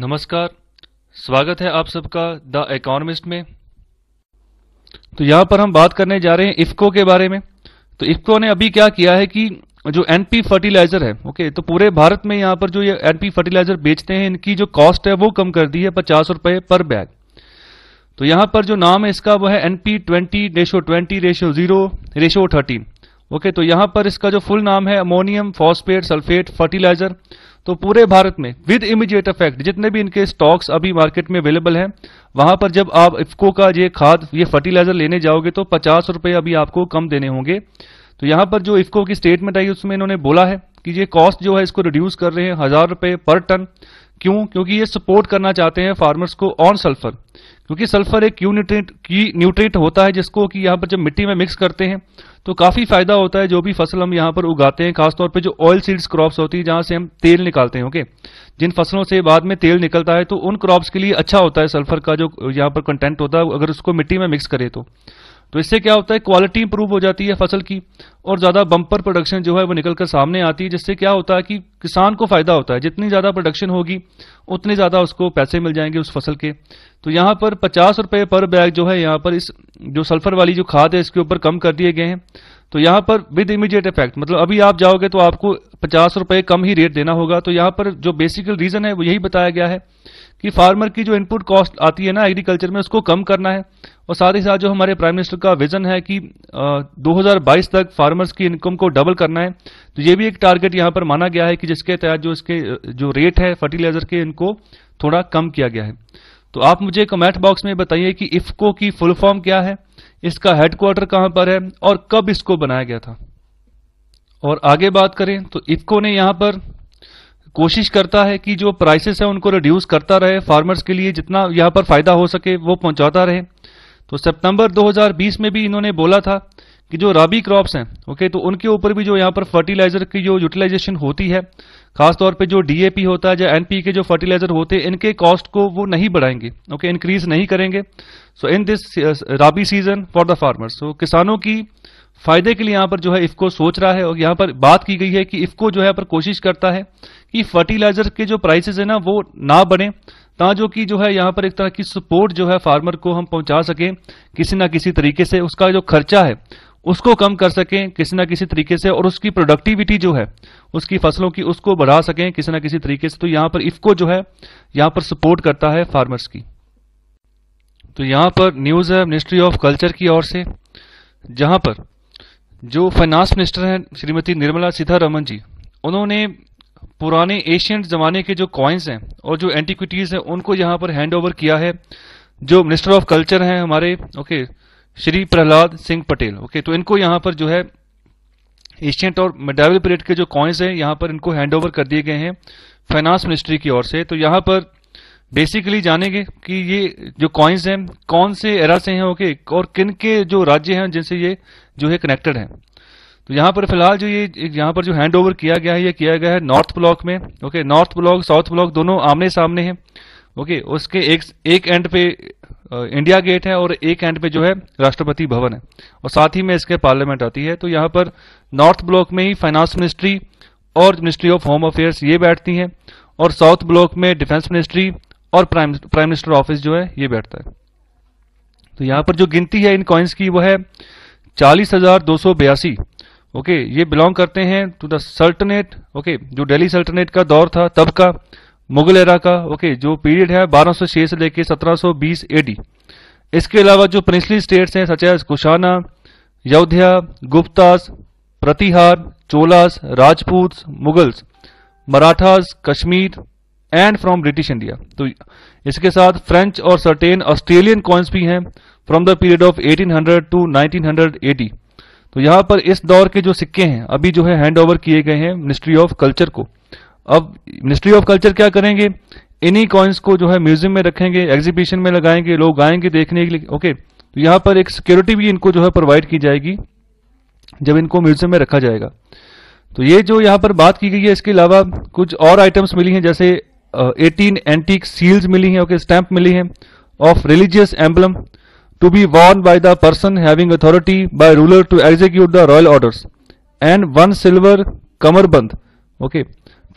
नमस्कार स्वागत है आप सबका द इकोनॉमिस्ट में तो यहां पर हम बात करने जा रहे हैं इफ्को के बारे में तो इफ्को ने अभी क्या किया है कि जो एनपी फर्टिलाइजर है ओके तो पूरे भारत में यहां पर जो ये एनपी फर्टिलाइजर बेचते हैं इनकी जो कॉस्ट है वो कम कर दी है पचास रुपए पर बैग तो यहां पर जो नाम है इसका वो है NP twenty ratio twenty ratio zero ratio thirteen okay तो यहां पर इसका जो फुल नाम है अमोनियम फॉस्फेट सल्फेट फर्टिलाइजर तो पूरे भारत में विद इमीडिएट इफेक्ट जितने भी इनके स्टॉक्स अभी मार्केट में अवेलेबल हैं वहां पर जब आप इफ्को का ये खाद ये फर्टिलाइजर लेने जाओगे तो पचास रुपए अभी आपको कम देने होंगे तो यहां पर जो इफ्को की स्टेटमेंट आई उसमें इन्होंने बोला है कि ये कॉस्ट जो है इसको रिड्यूस कर रहे हैं हजार रुपए पर टन क्यों क्योंकि ये सपोर्ट करना चाहते हैं फार्मर्स को ऑन सल्फर क्योंकि सल्फर एक क्यू न्यूट्रेट की न्यूट्रेट होता है जिसको कि यहाँ पर जब मिट्टी में मिक्स करते हैं तो काफी फायदा होता है जो भी फसल हम यहाँ पर उगाते हैं खासतौर पे जो ऑयल सीड्स क्रॉप्स होती है जहां से हम तेल निकालते हैं ओके जिन फसलों से बाद में तेल निकलता है तो उन क्रॉप्स के लिए अच्छा होता है सल्फर का जो यहाँ पर कंटेंट होता है अगर उसको मिट्टी में मिक्स करे तो तो इससे क्या होता है क्वालिटी इंप्रूव हो जाती है फसल की और ज़्यादा बम्पर प्रोडक्शन जो है वो निकल कर सामने आती है जिससे क्या होता है कि किसान को फायदा होता है जितनी ज़्यादा प्रोडक्शन होगी उतने ज़्यादा उसको पैसे मिल जाएंगे उस फसल के तो यहाँ पर पचास रुपये पर बैग जो है यहाँ पर इस जो सल्फर वाली जो खाद है इसके ऊपर कम कर दिए गए हैं तो यहाँ पर विद इमीडिएट इफेक्ट मतलब अभी आप जाओगे तो आपको पचास रुपये कम ही रेट देना होगा तो यहाँ पर जो बेसिकल रीज़न है वो यही बताया गया है कि फार्मर की जो इनपुट कॉस्ट आती है ना एग्रीकल्चर में उसको कम करना है और साथ ही साथ जो हमारे प्राइम मिनिस्टर का विजन है कि आ, 2022 तक फार्मर्स की इनकम को डबल करना है तो ये भी एक टारगेट यहां पर माना गया है कि जिसके तहत जो इसके जो रेट है फर्टिलाइजर के इनको थोड़ा कम किया गया है तो आप मुझे कमेंट बॉक्स में बताइए कि इफ्को की फुल फॉर्म क्या है इसका हेडक्वार्टर कहां पर है और कब इसको बनाया गया था और आगे बात करें तो इफ्को ने यहां पर कोशिश करता है कि जो प्राइसेस है उनको रिड्यूस करता रहे फार्मर्स के लिए जितना यहाँ पर फायदा हो सके वो पहुंचाता रहे तो सितंबर 2020 में भी इन्होंने बोला था कि जो राबी क्रॉप्स हैं ओके तो उनके ऊपर भी जो यहाँ पर फर्टिलाइजर की जो यूटिलाइजेशन होती है खासतौर पर जो डीएपी होता है या एनपी के जो फर्टिलाइजर होते हैं इनके कॉस्ट को वो नहीं बढ़ाएंगे ओके इंक्रीज नहीं करेंगे so in this rabi season for the farmers so किसानों की फायदे के लिए यहाँ पर जो है इफको सोच रहा है और यहाँ पर बात की गई है कि इफको जो है पर कोशिश करता है कि फर्टिलाइजर के जो प्राइसेज है ना वो ना बढ़े ता जो कि जो है यहाँ पर एक तरह की सपोर्ट जो है फार्मर को हम पहुंचा सकें किसी ना किसी तरीके से उसका जो खर्चा है उसको कम कर सकें किसी ना किसी तरीके से और उसकी प्रोडक्टिविटी जो है उसकी फसलों की उसको बढ़ा सकें किसी ना किसी तरीके से तो यहां पर इफको जो है यहां पर सपोर्ट करता है फार्मर्स की तो यहां पर न्यूज़ है मिनिस्ट्री ऑफ कल्चर की ओर से जहां पर जो फाइनेंस मिनिस्टर हैं श्रीमती निर्मला सीतारमन जी उन्होंने पुराने एशियन ज़माने के जो कॉइन्स हैं और जो एंटीक्विटीज़ हैं उनको यहाँ पर हैंड ओवर किया है जो मिनिस्टर ऑफ कल्चर हैं हमारे ओके श्री प्रहलाद सिंह पटेल ओके तो इनको यहाँ पर जो है एशियंट और मेडावल पीरियड के जो कॉइन्स हैं यहाँ पर इनको हैंड ओवर कर दिए गए हैं फाइनेंस मिनिस्ट्री की ओर से तो यहाँ पर बेसिकली जानेंगे कि ये जो कॉइन्स हैं कौन से एरा से हैं ओके और किन के जो राज्य हैं जिनसे ये जो है कनेक्टेड हैं तो यहाँ पर फिलहाल जो ये यहाँ पर जो हैंड ओवर किया गया है ये किया गया है नॉर्थ ब्लॉक में okay North Block South Block दोनों आमने सामने हैं ओके उसके एक एक एंड पे इंडिया uh, गेट है और एक एंड पे जो है राष्ट्रपति भवन है और साथ ही में इसके पार्लियामेंट आती है तो यहाँ पर नॉर्थ ब्लॉक में ही फाइनेंस मिनिस्ट्री और मिनिस्ट्री ऑफ होम अफेयर्स ये बैठती हैं और साउथ ब्लॉक में डिफेंस मिनिस्ट्री और प्राइम प्राइम मिनिस्टर ऑफिस जो है ये बैठता है तो यहाँ पर जो गिनती है इन कॉइन्स की वो है चालीस हजार दो सौ बयासी ओके ये बिलोंग करते हैं टू द सल्टनेट ओके जो दिल्ली सल्टनेट का दौर था तब का मुगल एरा का ओके जो पीरियड है 1206 से लेके 1720 एडी इसके अलावा जो प्रिंसली स्टेट्स हैं such as Kushana Ayodhya Guptas Pratihara Cholas Rajput Mughals Marathas Kashmir and from British India तो इसके साथ फ्रेंच और सर्टेन ऑस्ट्रेलियन कॉइन्स भी हैं from the period of 1800 to AD तो यहाँ पर इस दौर के जो सिक्के हैं अभी जो है हैंड ओवर किए गए हैं मिनिस्ट्री ऑफ कल्चर को अब मिनिस्ट्री ऑफ कल्चर क्या करेंगे इन्हीं कॉइन्स को जो है म्यूजियम में रखेंगे एग्जीबिशन में लगाएंगे लोग आएंगे देखने के लिए ओके तो यहाँ पर एक सिक्योरिटी भी इनको जो है प्रोवाइड की जाएगी जब इनको म्यूजियम में रखा जाएगा तो ये जो यहाँ पर बात की गई है इसके अलावा कुछ और आइटम्स मिली हैं जैसे एटीन एंटीक सील्स मिली हैं ओके स्टैंप मिली हैं of religious emblem to be worn by the person having authority by ruler to execute the royal orders and one silver kamarband okay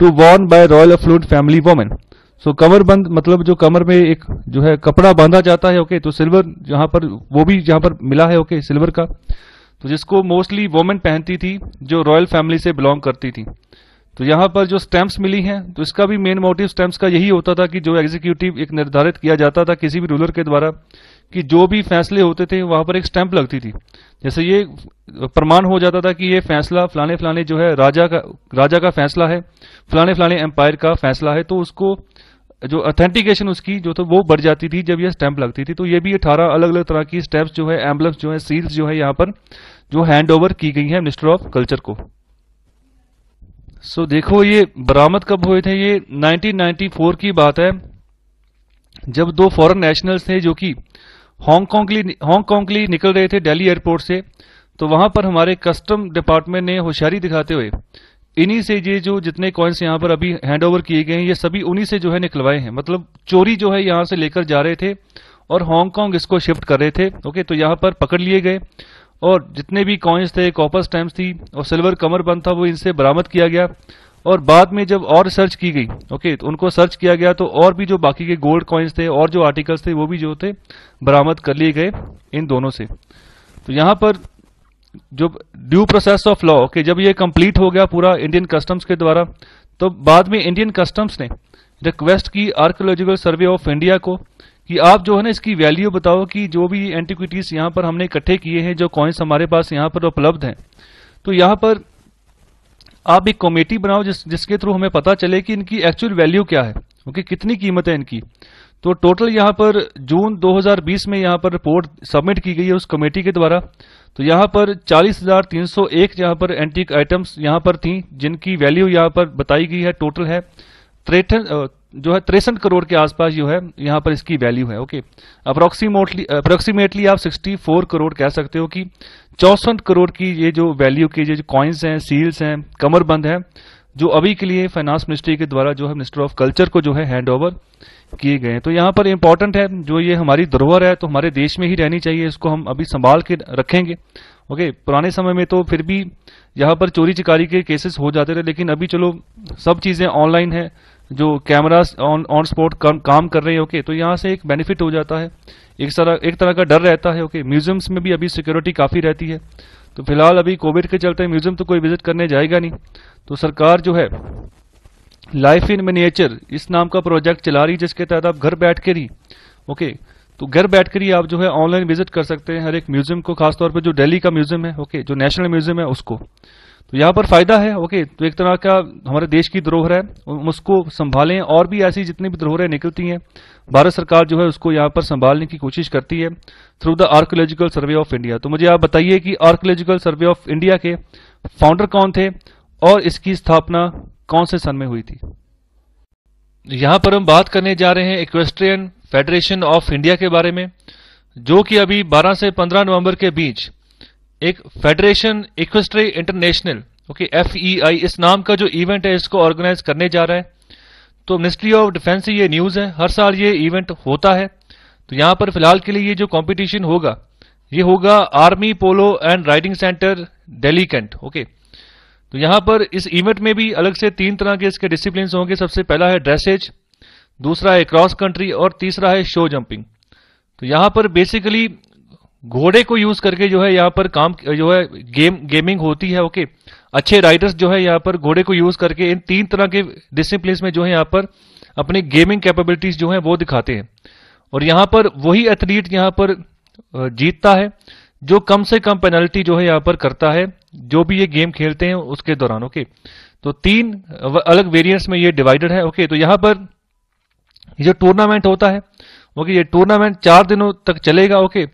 to worn by royal affluent family woman so so, कमरबंद मतलब जो कमर में एक जो है कपड़ा बांधा जाता है ओके okay, तो सिल्वर जहां पर वो भी जहां पर मिला है ओके okay, सिल्वर का तो जिसको मोस्टली वोमेन पहनती थी जो रॉयल फैमिली से बिलोंग करती थी तो यहां पर जो स्टैम्प्स मिली हैं तो इसका भी मेन मोटिव स्टैम्प्स का यही होता था कि जो एग्जीक्यूटिव एक निर्धारित किया जाता था किसी भी रूलर के द्वारा कि जो भी फैसले होते थे वहां पर एक स्टैंप लगती थी जैसे ये प्रमाण हो जाता था कि ये फैसला फलाने फलाने जो है राजा का राजा का फैसला है फलाने फलाने एम्पायर का फैसला है तो उसको जो ऑथेंटिकेशन उसकी जो तो वो बढ़ जाती थी जब ये स्टैंप लगती थी तो ये भी अठारह अलग अलग तरह की स्टेप्स जो है एम्बल्स जो है सील्स जो है यहाँ पर जो हैंड ओवर की गई है मिनिस्टर ऑफ कल्चर को सो so, देखो ये बरामद कब हुए थे ये 1994 की बात है जब दो फॉरेन नेशनल्स थे जो कि हांगकांग के लिए हांगकांग के लिए निकल रहे थे दिल्ली एयरपोर्ट से तो वहां पर हमारे कस्टम डिपार्टमेंट ने होशियारी दिखाते हुए इन्हीं से ये जो जितने कॉइन्स यहाँ पर अभी हैंड ओवर किए गए हैं ये सभी उन्हीं से जो है निकलवाए हैं मतलब चोरी जो है यहाँ से लेकर जा रहे थे और हांगकांग इसको शिफ्ट कर रहे थे ओके तो यहाँ पर पकड़ लिए गए और जितने भी कॉइन्स थे कॉपर स्टैम्प्स थी और सिल्वर कमर बंद था वो इनसे बरामद किया गया और बाद में जब और सर्च की गई ओके तो उनको सर्च किया गया तो और भी जो बाकी के गोल्ड कॉइन्स थे और जो आर्टिकल्स थे वो भी जो थे बरामद कर लिए गए इन दोनों से तो यहाँ पर जो due process of law okay जब ये कंप्लीट हो गया पूरा इंडियन कस्टम्स के द्वारा तो बाद में इंडियन कस्टम्स ने रिक्वेस्ट की आर्कोलॉजिकल सर्वे ऑफ इंडिया को कि आप जो है ना इसकी वैल्यू बताओ कि जो भी एंटीक्विटीज यहाँ पर हमने इकट्ठे किए हैं जो कॉइन्स हमारे पास यहाँ पर उपलब्ध हैं तो यहाँ पर आप एक कमेटी बनाओ जिस जिसके थ्रू हमें पता चले कि इनकी एक्चुअल वैल्यू क्या है ओके okay, कितनी कीमत है इनकी तो टोटल यहाँ पर जून 2020 में यहाँ पर रिपोर्ट सबमिट की गई है उस कमेटी के द्वारा तो यहाँ पर 40,301 यहाँ पर एंटीक आइटम्स यहाँ पर थी जिनकी वैल्यू यहाँ पर बताई गई है टोटल है त्रेठन जो है तिरसठ करोड़ के आसपास जो है यहाँ पर इसकी वैल्यू है ओके अप्रोक्सीमेटली अप्रोक्सीमेटली आप 64 करोड़ कह सकते हो कि चौसठ करोड़ की ये जो वैल्यू के ये जो कॉइन्स हैं सील्स हैं कमरबंद हैं जो अभी के लिए फाइनेंस मिनिस्ट्री के द्वारा जो है मिनिस्टर ऑफ कल्चर को जो है हैंड ओवर किए गए हैं तो यहाँ पर इंपॉर्टेंट है जो ये हमारी धरोहर है तो हमारे देश में ही रहनी चाहिए इसको हम अभी संभाल के रखेंगे ओके पुराने समय में तो फिर भी यहाँ पर चोरी चिकारी के केसेस हो जाते थे लेकिन अभी चलो सब चीज़ें ऑनलाइन है जो कैमरा ऑन ऑन स्पॉट काम काम कर रहे हैं ओके तो यहाँ से एक बेनिफिट हो जाता है एक तरह एक तरह का डर रहता है ओके म्यूजियम्स में भी अभी सिक्योरिटी काफ़ी रहती है तो फिलहाल अभी कोविड के चलते म्यूजियम तो कोई विजिट करने जाएगा नहीं तो सरकार जो है लाइफ इन मिनिएचर इस नाम का प्रोजेक्ट चला रही है जिसके तहत आप घर बैठ कर ही ओके तो घर बैठ कर ही आप जो है ऑनलाइन विजिट कर सकते हैं हर एक म्यूजियम को खासतौर पर जो डेली का म्यूजियम है ओके जो नेशनल म्यूजियम है उसको तो यहाँ पर फायदा है ओके तो एक तरह का हमारे देश की धरोहर है उसको संभालें और भी ऐसी जितनी भी धरोहरें निकलती हैं भारत सरकार जो है उसको यहाँ पर संभालने की कोशिश करती है through the archaeological survey of India तो मुझे आप बताइए कि आर्कोलॉजिकल सर्वे ऑफ इंडिया के फाउंडर कौन थे और इसकी स्थापना कौन से सन में हुई थी यहां पर हम बात करने जा रहे हैं इक्वेस्ट्रियन फेडरेशन ऑफ इंडिया के बारे में जो कि अभी 12 से 15 नवंबर के बीच एक federation equestre international okay F E I इस नाम का जो इवेंट है इसको ऑर्गेनाइज करने जा रहा है तो मिनिस्ट्री ऑफ डिफेंस से ये न्यूज है हर साल ये इवेंट होता है तो यहां पर फिलहाल के लिए ये जो कॉम्पिटिशन होगा ये होगा army polo and riding centre Delhi cantt okay तो यहां पर इस इवेंट में भी अलग से तीन तरह के इसके डिसिप्लिन होंगे सबसे पहला है ड्रेसेज दूसरा है क्रॉस कंट्री और तीसरा है शो जंपिंग तो यहां पर बेसिकली घोड़े को यूज करके जो है यहाँ पर काम जो है गेम गेमिंग होती है ओके अच्छे राइडर्स जो है यहाँ पर घोड़े को यूज करके इन तीन तरह के डिसिप्लिन में जो है यहाँ पर अपनी गेमिंग कैपेबिलिटीज जो है वो दिखाते हैं और यहाँ पर वही एथलीट यहाँ पर जीतता है जो कम से कम पेनल्टी जो है यहाँ पर करता है जो भी ये गेम खेलते हैं उसके दौरान ओके तो तीन अलग वेरियंट्स में ये डिवाइडेड है ओके तो यहाँ पर जो टूर्नामेंट होता है ओके ये टूर्नामेंट चार दिनों तक चलेगा ओके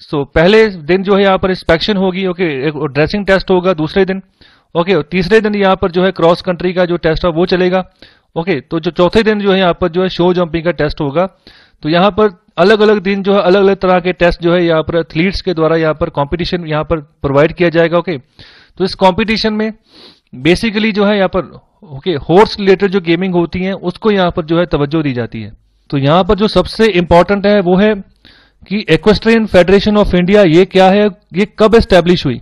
सो so, पहले दिन जो है यहाँ पर इंस्पेक्शन होगी ओके एक ड्रेसिंग टेस्ट होगा दूसरे दिन ओके और तीसरे दिन यहाँ पर जो है क्रॉस कंट्री का जो टेस्ट है वो चलेगा ओके तो जो चौथे दिन जो है यहाँ पर जो है शो जंपिंग का टेस्ट होगा तो यहाँ पर अलग अलग दिन जो है अलग अलग तरह के टेस्ट जो है यहाँ पर एथलीट्स के द्वारा यहाँ पर कॉम्पिटिशन यहाँ पर प्रोवाइड किया जाएगा ओके तो इस कॉम्पिटिशन में बेसिकली जो है यहाँ पर ओके हॉर्स रिलेटेड जो गेमिंग होती है उसको यहाँ पर जो है तवज्जो दी जाती है तो यहाँ पर जो सबसे इंपॉर्टेंट है वो है कि एक्वेस्ट्रियन फेडरेशन ऑफ इंडिया ये क्या है ये कब एस्टेब्लिश हुई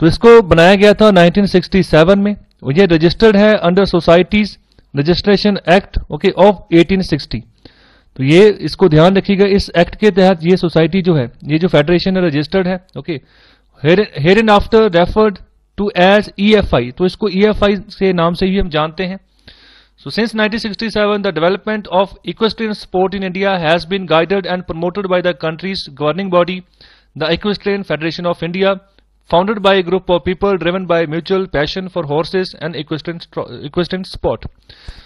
तो इसको बनाया गया था 1967 में और ये रजिस्टर्ड है under societies registration act okay of 1860 तो ये इसको ध्यान रखिएगा इस एक्ट के तहत ये सोसाइटी जो है ये जो फेडरेशन है रजिस्टर्ड है okay hereinafter referred to as E F I तो इसको ई e से नाम से ही हम जानते हैं So since 1967, the development of equestrian sport in India has been guided and promoted by the country's governing body, the Equestrian Federation of India, founded by a group of people driven by mutual passion for horses and equestrian, equestrian sport.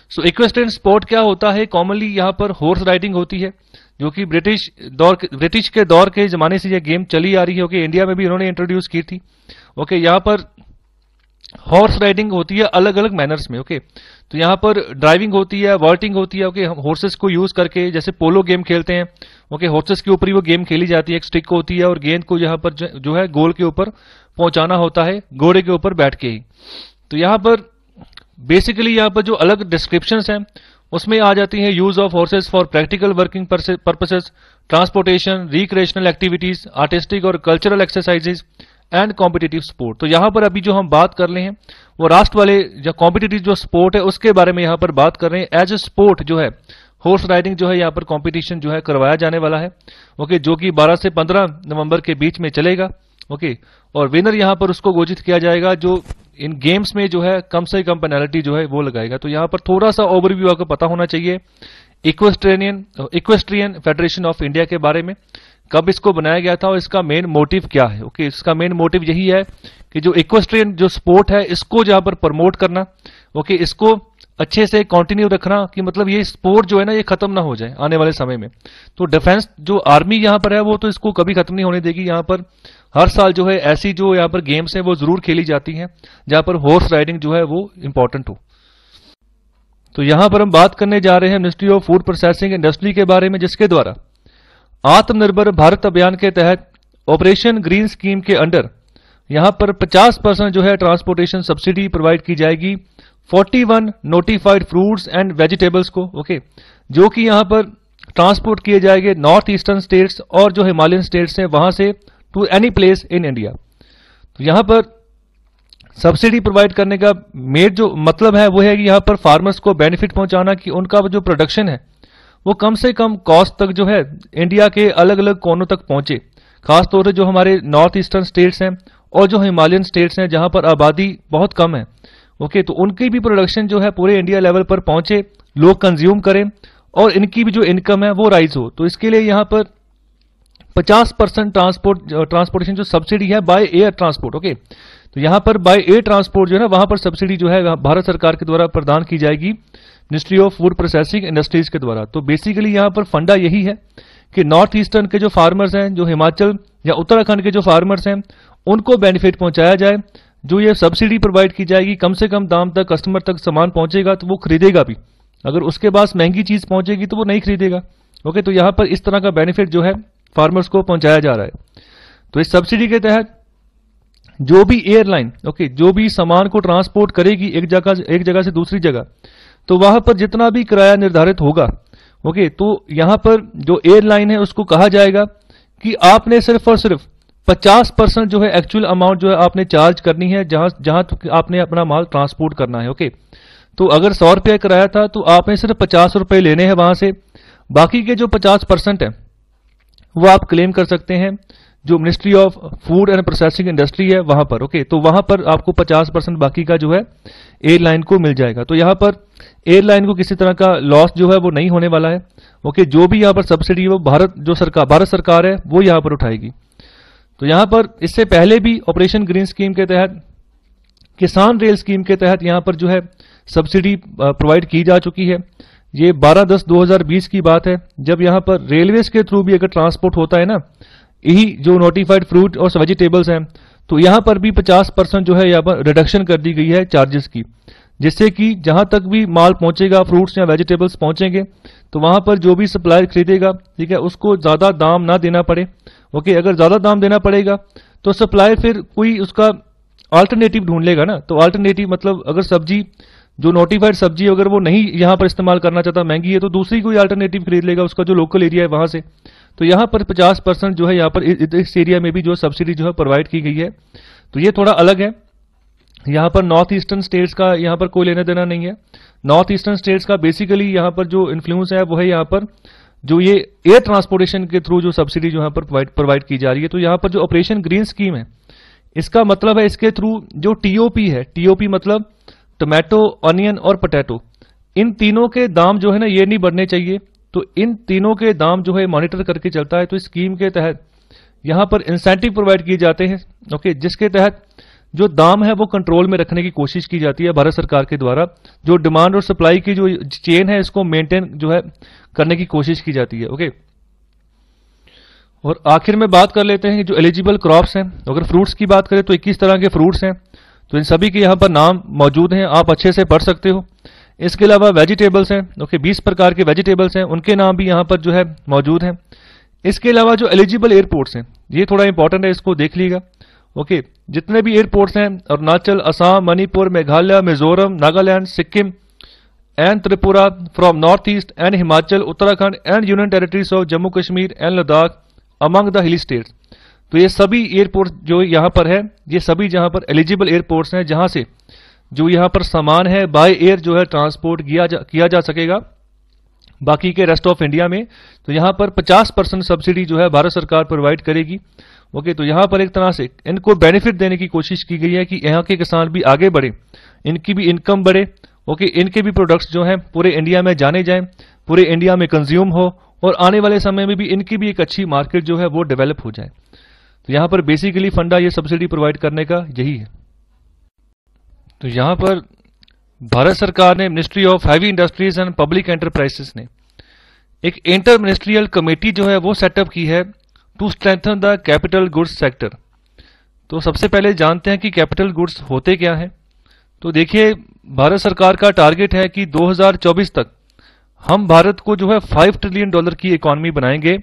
So equestrian sport क्या होता है commonly यहाँ पर horse riding होती है जो कि British दौर British के दौर के ज़माने से ये game चली आ रही है ओके okay, इंडिया में भी इन्होंने introduce की थी okay, यहाँ पर हॉर्स राइडिंग होती है अलग अलग मैनर्स में ओके तो यहाँ पर ड्राइविंग होती है वर्टिंग होती है ओके हम हॉर्सेस को यूज करके जैसे पोलो गेम खेलते हैं ओके हॉर्सेस के ऊपर ही वो गेम खेली जाती है एक स्टिक होती है और गेंद को यहाँ पर जो है गोल के ऊपर पहुंचाना होता है घोड़े के ऊपर बैठ के ही तो यहाँ पर बेसिकली यहाँ पर जो अलग डिस्क्रिप्शन है उसमें आ जाती है use of horses for practical working purposes transportation recreational activities artistic और cultural exercises and competitive sport तो यहां पर अभी जो हम बात कर रहे हैं वो राष्ट्र वाले जो कॉम्पिटेटिव जो स्पोर्ट है उसके बारे में यहां पर बात कर रहे हैं एज ए स्पोर्ट जो है हॉर्स राइडिंग जो है यहाँ पर कॉम्पिटिशन जो है करवाया जाने वाला है ओके जो कि 12 से 15 नवंबर के बीच में चलेगा ओके और विनर यहाँ पर उसको घोषित किया जाएगा जो इन गेम्स में जो है कम से कम पेनाल्टी जो है वो लगाएगा तो यहाँ पर थोड़ा सा ओवरव्यू आपको पता होना चाहिए equestrian equestrian federation of India के बारे में कब इसको बनाया गया था और इसका मेन मोटिव क्या है ओके इसका मेन मोटिव यही है कि जो इक्वेस्ट्रियन जो स्पोर्ट है इसको जहां पर प्रमोट करना ओके इसको अच्छे से कंटिन्यू रखना कि मतलब ये स्पोर्ट जो है ना ये खत्म ना हो जाए आने वाले समय में तो डिफेंस जो आर्मी यहाँ पर है वो तो इसको कभी खत्म नहीं होने देगी यहाँ पर हर साल जो है ऐसी जो यहाँ पर गेम्स है वो जरूर खेली जाती है जहां पर हॉर्स राइडिंग जो है वो इंपॉर्टेंट हो तो यहां पर हम बात करने जा रहे हैं ministry of food processing industry के बारे में जिसके द्वारा आत्मनिर्भर भारत अभियान के तहत ऑपरेशन ग्रीन स्कीम के अंडर यहां पर 50 परसेंट जो है ट्रांसपोर्टेशन सब्सिडी प्रोवाइड की जाएगी 41 नोटिफाइड फ्रूट्स एंड वेजिटेबल्स को ओके जो कि यहां पर ट्रांसपोर्ट किए जाएंगे नॉर्थ ईस्टर्न स्टेट्स और जो हिमालयन स्टेट्स हैं वहां से to any place in India तो यहां पर सब्सिडी प्रोवाइड करने का मेन जो मतलब है वो है कि यहां पर फार्मर्स को बेनिफिट पहुंचाना कि उनका जो प्रोडक्शन है वो कम से कम कॉस्ट तक जो है इंडिया के अलग अलग कोनों तक पहुंचे खासतौर से जो हमारे नॉर्थ ईस्टर्न स्टेट्स हैं और जो हिमालयन स्टेट्स हैं जहां पर आबादी बहुत कम है ओके तो उनकी भी प्रोडक्शन जो है पूरे इंडिया लेवल पर पहुंचे लोग कंज्यूम करें और इनकी भी जो इनकम है वो राइज हो तो इसके लिए यहां पर 50 परसेंट ट्रांसपोर्ट ट्रांसपोर्टेशन जो सब्सिडी है बाय एयर ट्रांसपोर्ट ओके तो यहां पर बाय एयर ट्रांसपोर्ट जो है वहां पर सब्सिडी जो है भारत सरकार के द्वारा प्रदान की जाएगी ministry of food processing industries के द्वारा तो बेसिकली यहां पर फंडा यही है कि नॉर्थ ईस्टर्न के जो फार्मर्स हैं जो हिमाचल या उत्तराखंड के जो फार्मर्स हैं उनको बेनिफिट पहुंचाया जाए जो ये सब्सिडी प्रोवाइड की जाएगी कम से कम दाम तक कस्टमर तक सामान पहुंचेगा तो वो खरीदेगा भी अगर उसके पास महंगी चीज पहुंचेगी तो वो नहीं खरीदेगा ओके तो यहां पर इस तरह का बेनिफिट जो है फार्मर्स को पहुंचाया जा रहा है तो इस सब्सिडी के तहत जो भी एयरलाइन ओके जो भी सामान को ट्रांसपोर्ट करेगी एक जगह एक जगह से दूसरी जगह तो वहां पर जितना भी किराया निर्धारित होगा ओके तो यहां पर जो एयरलाइन है उसको कहा जाएगा कि आपने सिर्फ और सिर्फ 50 परसेंट जो है एक्चुअल अमाउंट जो है आपने चार्ज करनी है जहां जहां तो आपने अपना माल ट्रांसपोर्ट करना है ओके तो अगर सौ रुपया किराया था तो आपने सिर्फ पचास रुपये लेने हैं वहां से बाकी के जो पचास परसेंट है वो आप क्लेम कर सकते हैं जो ministry of food and processing industry है वहां पर ओके तो वहां पर आपको पचास परसेंट बाकी का जो है एयरलाइन को मिल जाएगा तो यहां पर एयरलाइन को किसी तरह का लॉस जो है वो नहीं होने वाला है ओके जो भी यहाँ पर सब्सिडी है वो भारत जो सरकार भारत सरकार है वो यहाँ पर उठाएगी तो यहाँ पर इससे पहले भी ऑपरेशन ग्रीन स्कीम के तहत किसान रेल स्कीम के तहत यहाँ पर जो है सब्सिडी प्रोवाइड की जा चुकी है ये 12 दस 2020 की बात है जब यहाँ पर रेलवेज के थ्रू भी अगर ट्रांसपोर्ट होता है ना यही जो नोटिफाइड फ्रूट और वेजिटेबल्स हैं तो यहाँ पर भी 50 परसेंट जो है यहाँ पर रिडक्शन कर दी गई है चार्जेस की जिससे कि जहां तक भी माल पहुंचेगा फ्रूट्स या वेजिटेबल्स पहुंचेंगे तो वहां पर जो भी सप्लायर खरीदेगा ठीक है उसको ज़्यादा दाम ना देना पड़े ओके अगर ज़्यादा दाम देना पड़ेगा तो सप्लायर फिर कोई उसका अल्टरनेटिव ढूंढ लेगा ना तो अल्टरनेटिव मतलब अगर सब्जी जो नोटिफाइड सब्जी अगर वो नहीं यहाँ पर इस्तेमाल करना चाहता महंगी है तो दूसरी कोई अल्टरनेटिव खरीद लेगा उसका जो लोकल एरिया है वहां से तो यहाँ पर 50 परसेंट जो है यहाँ पर इस एरिया में भी जो सब्सिडी जो है प्रोवाइड की गई है तो ये थोड़ा अलग है यहाँ पर नॉर्थ ईस्टर्न स्टेट्स का यहाँ पर कोई लेना देना नहीं है नॉर्थ ईस्टर्न स्टेट्स का बेसिकली यहाँ पर जो इन्फ्लुएंस है वो है यहाँ पर जो ये एयर ट्रांसपोर्टेशन के थ्रू जो सब्सिडी जो यहाँ पर प्रोवाइड की जा रही है तो यहाँ पर जो ऑपरेशन ग्रीन स्कीम है इसका मतलब है इसके थ्रू जो टीओपी है टीओपी मतलब टोमेटो ऑनियन और पोटैटो इन तीनों के दाम जो है ना ये नहीं बढ़ने चाहिए तो इन तीनों के दाम जो है मॉनिटर करके चलता है तो इस स्कीम के तहत यहां पर इंसेंटिव प्रोवाइड किए जाते हैं ओके जिसके तहत जो दाम है वो कंट्रोल में रखने की कोशिश की जाती है भारत सरकार के द्वारा जो डिमांड और सप्लाई की जो चेन है इसको मेंटेन जो है करने की कोशिश की जाती है ओके और आखिर में बात कर लेते हैं जो एलिजिबल क्रॉप्स हैं अगर फ्रूट्स की बात करें तो 21 तरह के फ्रूट्स हैं तो इन सभी के यहाँ पर नाम मौजूद हैं आप अच्छे से पढ़ सकते हो इसके अलावा वेजिटेबल्स हैं ओके बीस प्रकार के वेजिटेबल्स हैं उनके नाम भी यहाँ पर जो है मौजूद हैं इसके अलावा जो एलिजिबल एयरपोर्ट्स हैं ये थोड़ा इंपॉर्टेंट है इसको देख लीजिएगा ओके जितने भी एयरपोर्ट्स हैं Arunachal Assam Manipur Meghalaya Mizoram Nagaland Sikkim and Tripura from north east and Himachal Uttarakhand and union territories of Jammu Kashmir and Ladakh among the hill states तो ये सभी एयरपोर्ट जो यहाँ पर है ये सभी जहाँ पर एलिजिबल एयरपोर्ट्स हैं जहाँ से जो यहाँ पर सामान है बाय एयर जो है ट्रांसपोर्ट किया जा, किया जा सकेगा बाकी के रेस्ट ऑफ इंडिया में तो यहाँ पर 50 परसेंट सब्सिडी जो है भारत सरकार प्रोवाइड करेगी ओके तो यहाँ पर एक तरह से इनको बेनिफिट देने की कोशिश की गई है कि यहाँ के किसान भी आगे बढ़े इनकी भी इनकम बढ़े ओके इनके भी प्रोडक्ट्स जो हैं पूरे इंडिया में जाने जाएं पूरे इंडिया में कंज्यूम हो और आने वाले समय में भी इनकी भी एक अच्छी मार्केट जो है वो डेवलप हो जाए तो यहाँ पर बेसिकली फंडा ये सब्सिडी प्रोवाइड करने का यही है तो यहाँ पर भारत सरकार ने ministry of heavy industries and public enterprises ने एक इंटर मिनिस्ट्रियल कमेटी जो है वो सेटअप की है to strengthen the capital goods sector तो सबसे पहले जानते हैं कि कैपिटल गुड्स होते क्या हैं तो देखिए भारत सरकार का टारगेट है कि 2024 तक हम भारत को जो है 5 ट्रिलियन डॉलर की इकोनॉमी बनाएंगे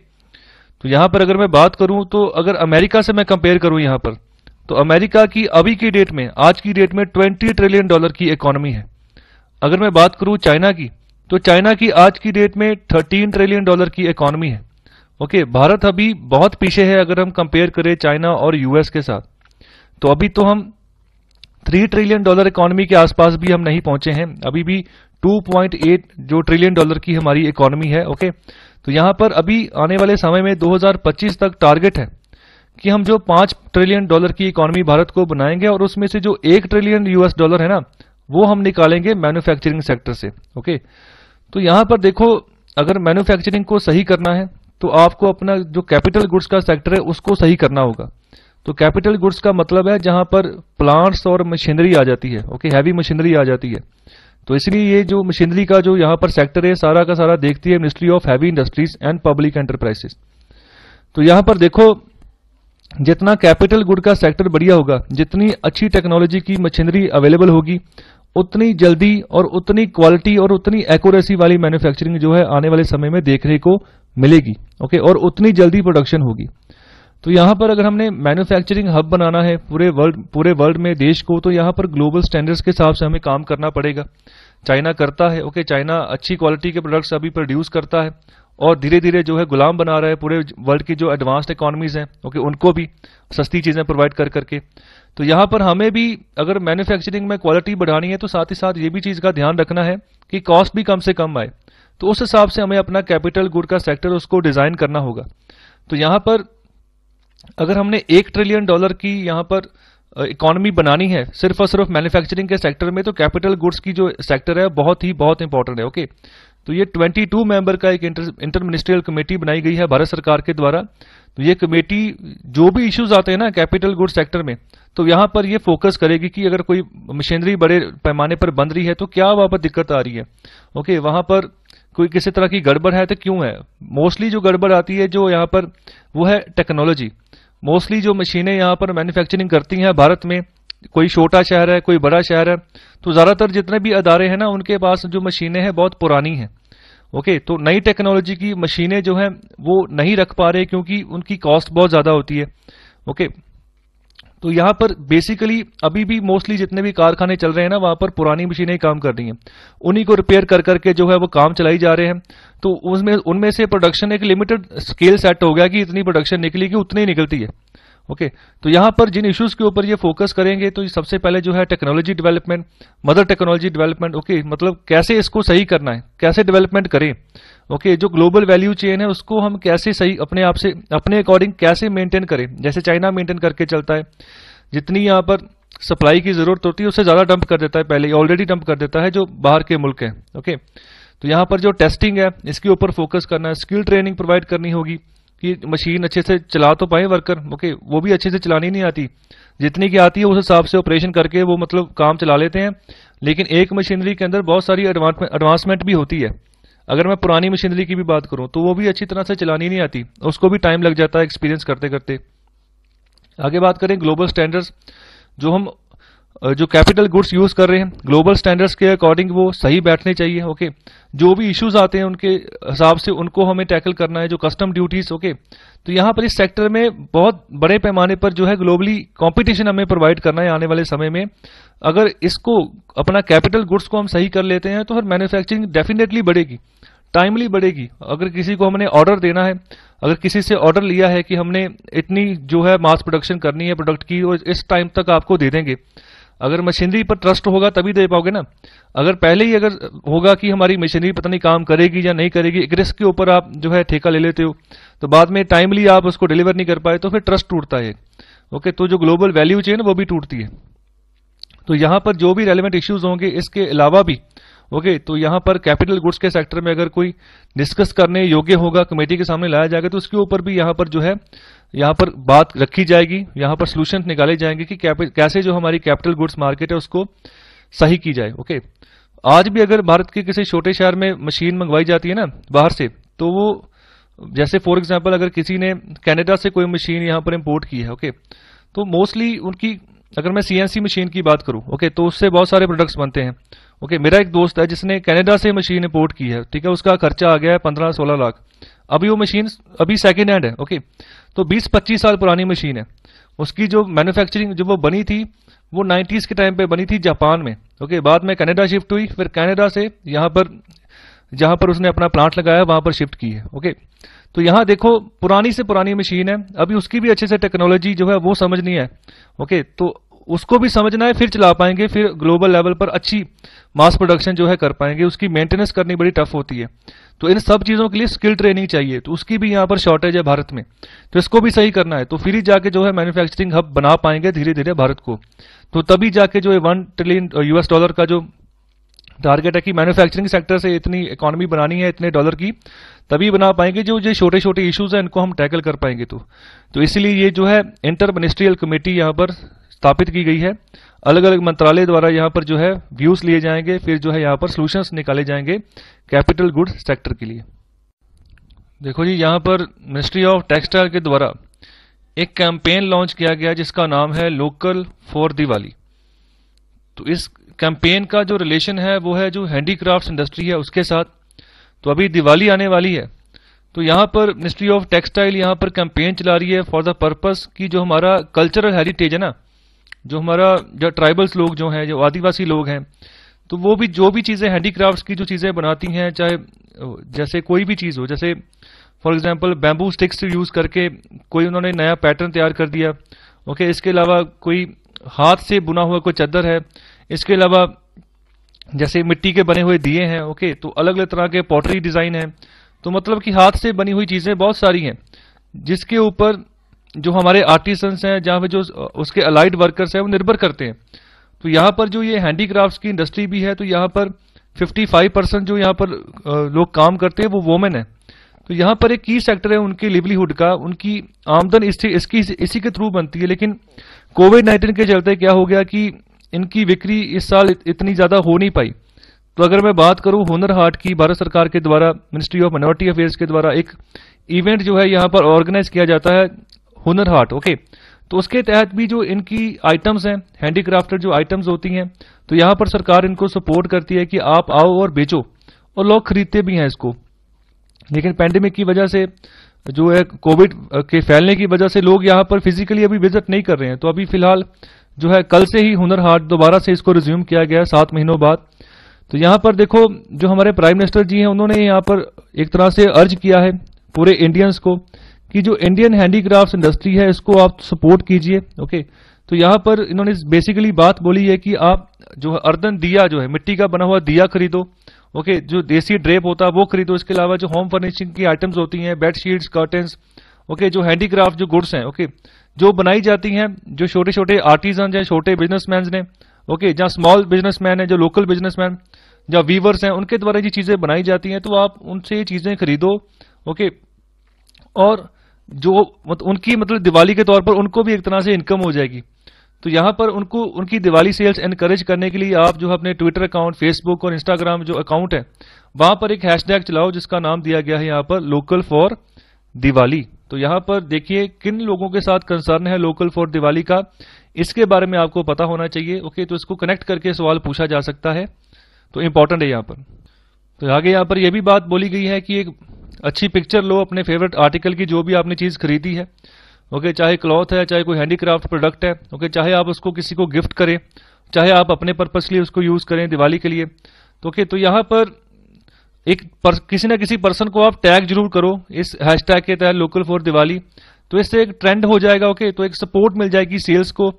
तो यहां पर अगर मैं बात करूं तो अगर अमेरिका से मैं कंपेयर करूं यहां पर तो अमेरिका की अभी की डेट में आज की डेट में 20 ट्रिलियन डॉलर की इकोनॉमी है अगर मैं बात करूं चाइना की तो चाइना की आज की डेट में 13 ट्रिलियन डॉलर की इकोनॉमी है ओके okay, भारत अभी बहुत पीछे है अगर हम कंपेयर करें चाइना और यूएस के साथ तो अभी तो हम थ्री ट्रिलियन डॉलर इकोनॉमी के आसपास भी हम नहीं पहुंचे हैं अभी भी 2.8 जो ट्रिलियन डॉलर की हमारी इकोनॉमी है ओके तो यहां पर अभी आने वाले समय में 2025 तक टारगेट है कि हम जो पांच ट्रिलियन डॉलर की इकोनॉमी भारत को बनाएंगे और उसमें से जो एक ट्रिलियन यूएस डॉलर है ना वो हम निकालेंगे मैन्युफैक्चरिंग सेक्टर से ओके तो यहां पर देखो अगर मैन्युफैक्चरिंग को सही करना है तो आपको अपना जो कैपिटल गुड्स का सेक्टर है उसको सही करना होगा तो कैपिटल गुड्स का मतलब है जहां पर प्लांट्स और मशीनरी आ जाती है ओके हैवी मशीनरी आ जाती है तो इसलिए ये जो मशीनरी का जो यहां पर सेक्टर है सारा का सारा देखती है ministry of heavy industries and public enterprises तो यहां पर देखो जितना कैपिटल गुड का सेक्टर बढ़िया होगा जितनी अच्छी टेक्नोलॉजी की मशीनरी अवेलेबल होगी उतनी जल्दी और उतनी क्वालिटी और उतनी एक्यूरेसी वाली मैन्युफैक्चरिंग जो है आने वाले समय में देखने को मिलेगी ओके और उतनी जल्दी प्रोडक्शन होगी तो यहां पर अगर हमने मैन्युफैक्चरिंग हब बनाना है पूरे वर्ल्ड पूरे वर्ल्ड में देश को तो यहां पर ग्लोबल स्टैंडर्ड्स के हिसाब से हमें काम करना पड़ेगा चाइना करता है ओके चाइना अच्छी क्वालिटी के प्रोडक्ट्स अभी प्रोड्यूस करता है और धीरे धीरे जो है गुलाम बना रहा है पूरे वर्ल्ड की जो एडवांस्ड इकोनॉमीज हैं ओके उनको भी सस्ती चीजें प्रोवाइड कर करके तो यहां पर हमें भी अगर मैन्युफैक्चरिंग में क्वालिटी बढ़ानी है तो साथ ही साथ ये भी चीज का ध्यान रखना है कि कॉस्ट भी कम से कम आए तो उस हिसाब से हमें अपना कैपिटल गुड का सेक्टर उसको डिजाइन करना होगा तो यहां पर अगर हमने एक ट्रिलियन डॉलर की यहां पर इकोनॉमी बनानी है सिर्फ और सिर्फ मैन्युफैक्चरिंग के सेक्टर में तो कैपिटल गुड्स की जो सेक्टर है बहुत ही बहुत इंपॉर्टेंट है ओके तो ये 22 मेंबर का एक इंटर मिनिस्ट्रियल कमेटी बनाई गई है भारत सरकार के द्वारा तो ये कमेटी जो भी इश्यूज आते हैं ना कैपिटल गुड सेक्टर में तो यहां पर ये फोकस करेगी कि अगर कोई मशीनरी बड़े पैमाने पर बन रही है तो क्या वहां पर दिक्कत आ रही है ओके वहां पर कोई किसी तरह की गड़बड़ है तो क्यों है मोस्टली जो गड़बड़ आती है जो यहाँ पर वो है टेक्नोलॉजी मोस्टली जो मशीनें यहाँ पर मैन्युफैक्चरिंग करती हैं भारत में कोई छोटा शहर है कोई बड़ा शहर है तो ज़्यादातर जितने भी अदारे हैं ना उनके पास जो मशीनें हैं बहुत पुरानी हैं ओके तो नई टेक्नोलॉजी की मशीनें जो हैं वो नहीं रख पा रहे क्योंकि उनकी कॉस्ट बहुत ज़्यादा होती है ओके तो यहाँ पर बेसिकली अभी भी मोस्टली जितने भी कारखाने चल रहे हैं ना वहाँ पर पुरानी मशीनें काम कर रही हैं उन्हीं को रिपेयर कर करके जो है वो काम चलाई जा रहे हैं तो उसमें उनमें से प्रोडक्शन एक लिमिटेड स्केल सेट हो गया कि इतनी प्रोडक्शन निकली कि उतनी निकलती है ओके okay, तो यहाँ पर जिन इश्यूज के ऊपर ये फोकस करेंगे तो सबसे पहले जो है technology development mother technology development okay मतलब कैसे इसको सही करना है कैसे डेवलपमेंट करें ओके okay, जो ग्लोबल वैल्यू चेन है उसको हम कैसे सही अपने आप से अपने अकॉर्डिंग कैसे मेंटेन करें जैसे चाइना मेंटेन करके चलता है जितनी यहाँ पर सप्लाई की जरूरत होती है उससे ज्यादा डंप कर देता है पहले ऑलरेडी डंप कर देता है जो बाहर के मुल्क है ओके okay, तो यहाँ पर जो टेस्टिंग है इसके ऊपर फोकस करना है स्किल ट्रेनिंग प्रोवाइड करनी होगी कि मशीन अच्छे से चला तो पाए वर्कर ओके वो भी अच्छे से चलानी नहीं आती जितनी की आती है उस हिसाब से ऑपरेशन करके वो मतलब काम चला लेते हैं लेकिन एक मशीनरी के अंदर बहुत सारी एडवांसमेंट भी होती है अगर मैं पुरानी मशीनरी की भी बात करूं तो वो भी अच्छी तरह से चलानी नहीं आती उसको भी टाइम लग जाता है एक्सपीरियंस करते करते आगे बात करें ग्लोबल स्टैंडर्ड्स जो हम जो कैपिटल गुड्स यूज कर रहे हैं ग्लोबल स्टैंडर्ड्स के अकॉर्डिंग वो सही बैठने चाहिए ओके जो भी इश्यूज आते हैं उनके हिसाब से उनको हमें टैकल करना है जो कस्टम ड्यूटीज ओके तो यहाँ पर इस सेक्टर में बहुत बड़े पैमाने पर जो है ग्लोबली कंपटीशन हमें प्रोवाइड करना है आने वाले समय में अगर इसको अपना कैपिटल गुड्स को हम सही कर लेते हैं तो फिर मैन्युफैक्चरिंग डेफिनेटली बढ़ेगी टाइमली बढ़ेगी अगर किसी को हमने ऑर्डर देना है अगर किसी से ऑर्डर लिया है कि हमने इतनी जो है मास प्रोडक्शन करनी है प्रोडक्ट की और इस टाइम तक आपको दे देंगे अगर मशीनरी पर ट्रस्ट होगा तभी दे पाओगे ना अगर पहले ही अगर होगा कि हमारी मशीनरी पता नहीं काम करेगी या नहीं करेगी एक रिस्क के ऊपर आप जो है ठेका ले लेते हो तो बाद में टाइमली आप उसको डिलीवर नहीं कर पाए तो फिर ट्रस्ट टूटता है ओके तो जो ग्लोबल वैल्यू चेन वो भी टूटती है तो यहाँ पर जो भी रेलिवेंट इश्यूज होंगे इसके अलावा भी ओके तो यहाँ पर कैपिटल गुड्स के सेक्टर में अगर कोई डिस्कस करने योग्य होगा कमेटी के सामने लाया जाएगा तो उसके ऊपर भी यहाँ पर जो है यहाँ पर बात रखी जाएगी यहाँ पर सोल्यूशन निकाले जाएंगे कि कैसे जो हमारी कैपिटल गुड्स मार्केट है उसको सही की जाए ओके आज भी अगर भारत के किसी छोटे शहर में मशीन मंगवाई जाती है ना बाहर से तो वो जैसे फॉर एग्जाम्पल अगर किसी ने कनाडा से कोई मशीन यहाँ पर इम्पोर्ट की है ओके तो मोस्टली उनकी अगर मैं सीएनसी मशीन की बात करूँ ओके तो उससे बहुत सारे प्रोडक्ट्स बनते हैं ओके मेरा एक दोस्त है जिसने कनाडा से मशीन इम्पोर्ट की है ठीक है उसका खर्चा आ गया है पंद्रह सोलह लाख अभी वो मशीन अभी सेकेंड हैंड है ओके तो बीस पच्चीस साल पुरानी मशीन है उसकी जो मैन्युफैक्चरिंग जो वो बनी थी वो नाइन्टीज़ के टाइम पे बनी थी जापान में ओके बाद में कनाडा शिफ्ट हुई फिर कनाडा से यहाँ पर जहाँ पर उसने अपना प्लांट लगाया वहाँ पर शिफ्ट की है ओके तो यहाँ देखो पुरानी से पुरानी मशीन है अभी उसकी भी अच्छे से टेक्नोलॉजी जो है वो समझ नहीं है ओके तो उसको भी समझना है फिर चला पाएंगे फिर ग्लोबल लेवल पर अच्छी मास प्रोडक्शन जो है कर पाएंगे उसकी मेंटेनेंस करनी बड़ी टफ होती है तो इन सब चीज़ों के लिए स्किल ट्रेनिंग चाहिए तो उसकी भी यहाँ पर शॉर्टेज है भारत में तो इसको भी सही करना है तो फिर ही जाके जो है मैन्युफैक्चरिंग हब बना पाएंगे धीरे धीरे भारत को तो तभी जाके जो है वन ट्रिलियन यूएस डॉलर का जो टारगेट है कि मैन्युफैक्चरिंग सेक्टर से इतनी इकोनॉमी बनानी है इतने डॉलर की तभी बना पाएंगे जो जो छोटे छोटे इश्यूज हैं इनको हम टैकल कर पाएंगे तो तो इसीलिए ये जो है इंटर मिनिस्ट्रियल कमेटी यहाँ पर स्थापित की गई है अलग अलग मंत्रालय द्वारा यहाँ पर जो है व्यूज लिए जाएंगे फिर जो है यहाँ पर सोल्यूशंस निकाले जाएंगे कैपिटल गुड सेक्टर के लिए देखो जी यहाँ पर मिनिस्ट्री ऑफ टेक्सटाइल के द्वारा एक कैंपेन लॉन्च किया गया जिसका नाम है लोकल फॉर दिवाली तो इस कैंपेन का जो रिलेशन है वो है जो हैंडीक्राफ्ट इंडस्ट्री है उसके साथ तो अभी दिवाली आने वाली है तो यहाँ पर मिनिस्ट्री ऑफ टेक्सटाइल यहाँ पर कैंपेन चला रही है फॉर द पर्पस की जो हमारा कल्चरल हेरिटेज है ना जो हमारा जो ट्राइबल्स लोग जो हैं जो आदिवासी लोग हैं तो वो भी जो भी चीज़ें हैंडीक्राफ्ट की जो चीज़ें बनाती हैं चाहे जैसे कोई भी चीज़ हो जैसे for example bamboo sticks use करके कोई उन्होंने नया पैटर्न तैयार कर दिया ओके इसके अलावा कोई हाथ से बुना हुआ कोई चादर है इसके अलावा जैसे मिट्टी के बने हुए दिए हैं ओके तो अलग अलग तरह के पॉटरी डिज़ाइन हैं तो मतलब कि हाथ से बनी हुई चीज़ें बहुत सारी हैं जिसके ऊपर जो हमारे आर्टिसंस हैं जहाँ पे जो उसके अलाइड वर्कर्स हैं वो निर्भर करते हैं तो यहाँ पर जो ये हैंडीक्राफ्ट की इंडस्ट्री भी है तो यहाँ पर 55 परसेंट जो यहाँ पर लोग काम करते हैं वो वोमेन है तो यहाँ पर एक की सेक्टर है उनके लिवलीहुड का उनकी आमदन इससे इसकी इसी के थ्रू बनती है लेकिन कोविड नाइन्टीन के चलते क्या हो गया कि इनकी बिक्री इस साल इतनी ज़्यादा हो नहीं पाई तो अगर मैं बात करूं हुनर हाट की भारत सरकार के द्वारा मिनिस्ट्री ऑफ माइनॉरिटी अफेयर्स के द्वारा एक इवेंट जो है यहाँ पर ऑर्गेनाइज किया जाता है हुनर हाट ओके तो उसके तहत भी जो इनकी आइटम्स हैं हैंडीक्राफ्टेड जो आइटम्स होती हैं तो यहाँ पर सरकार इनको सपोर्ट करती है कि आप आओ और बेचो और लोग खरीदते भी हैं इसको लेकिन पैंडेमिक की वजह से जो है कोविड के फैलने की वजह से लोग यहाँ पर फिजिकली अभी विजिट नहीं कर रहे हैं तो अभी फिलहाल जो है कल से ही हुनर हाट दोबारा से इसको रिज्यूम किया गया सात महीनों बाद तो यहाँ पर देखो जो हमारे प्राइम मिनिस्टर जी हैं उन्होंने यहाँ पर एक तरह से अर्ज किया है पूरे इंडियंस को कि जो इंडियन हैंडीक्राफ्ट इंडस्ट्री है इसको आप सपोर्ट कीजिए ओके तो यहां पर इन्होंने बेसिकली बात बोली है कि आप जो अर्दन दिया जो है मिट्टी का बना हुआ दिया खरीदो ओके जो देसी ड्रेप होता है वो खरीदो इसके अलावा जो होम फर्निशिंग की आइटम्स होती हैं बेडशीट्स कर्टन्स ओके जो हैंडीक्राफ्ट जो गुड्स हैं ओके जो बनाई जाती हैं जो छोटे छोटे आर्टिजन या छोटे बिजनेसमैन ने ओके जहाँ स्मॉल बिजनेसमैन है जो लोकल बिजनेसमैन या वीवर्स हैं उनके द्वारा ये चीजें बनाई जाती हैं तो आप उनसे ये चीजें खरीदो ओके और जो मत, उनकी मतलब दिवाली के तौर पर उनको भी एक तरह से इनकम हो जाएगी तो यहाँ पर उनको उनकी दिवाली सेल्स एनकरेज करने के लिए आप जो अपने ट्विटर अकाउंट फेसबुक और इंस्टाग्राम जो अकाउंट है वहां पर एक हैशटैग चलाओ जिसका नाम दिया गया है यहाँ पर लोकल फॉर दिवाली तो यहाँ पर देखिए किन लोगों के साथ कंसर्न है लोकल फॉर दिवाली का इसके बारे में आपको पता होना चाहिए ओके तो इसको कनेक्ट करके सवाल पूछा जा सकता है तो इंपॉर्टेंट है यहाँ पर तो आगे यहाँ पर यह भी बात बोली गई है कि एक अच्छी पिक्चर लो अपने फेवरेट आर्टिकल की जो भी आपने चीज़ खरीदी है ओके चाहे क्लॉथ है चाहे कोई हैंडीक्राफ्ट प्रोडक्ट है ओके चाहे आप उसको किसी को गिफ्ट करें चाहे आप अपने के लिए उसको यूज़ करें दिवाली के लिए तो ओके तो यहाँ पर एक पर, किसी ना किसी पर्सन को आप टैग जरूर करो इस हैश के तहत लोकल फॉर दिवाली तो इससे एक ट्रेंड हो जाएगा ओके तो एक सपोर्ट मिल जाएगी सेल्स को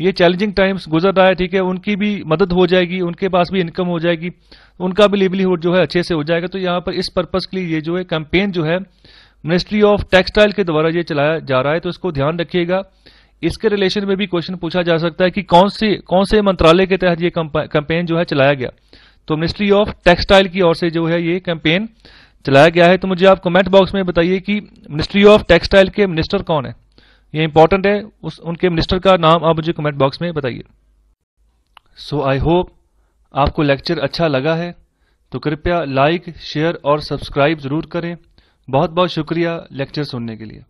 ये चैलेंजिंग टाइम्स गुजर रहा है ठीक है उनकी भी मदद हो जाएगी उनके पास भी इनकम हो जाएगी उनका भी लेवलीहुड जो है अच्छे से हो जाएगा तो यहाँ पर इस पर्पज के लिए ये जो है कैंपेन जो है मिनिस्ट्री ऑफ टेक्सटाइल के द्वारा ये चलाया जा रहा है तो इसको ध्यान रखिएगा इसके रिलेशन में भी क्वेश्चन पूछा जा सकता है कि कौन से कौन से मंत्रालय के तहत ये कैंपेन जो है चलाया गया तो मिनिस्ट्री ऑफ टेक्सटाइल की ओर से जो है ये कैंपेन चलाया गया है तो मुझे आप कमेंट बॉक्स में बताइए कि मिनिस्ट्री ऑफ टेक्सटाइल के मिनिस्टर कौन है ये इंपॉर्टेंट है उस उनके मिनिस्टर का नाम आप मुझे कमेंट बॉक्स में बताइए सो आई होप आपको लेक्चर अच्छा लगा है तो कृपया लाइक शेयर और सब्सक्राइब जरूर करें बहुत बहुत शुक्रिया लेक्चर सुनने के लिए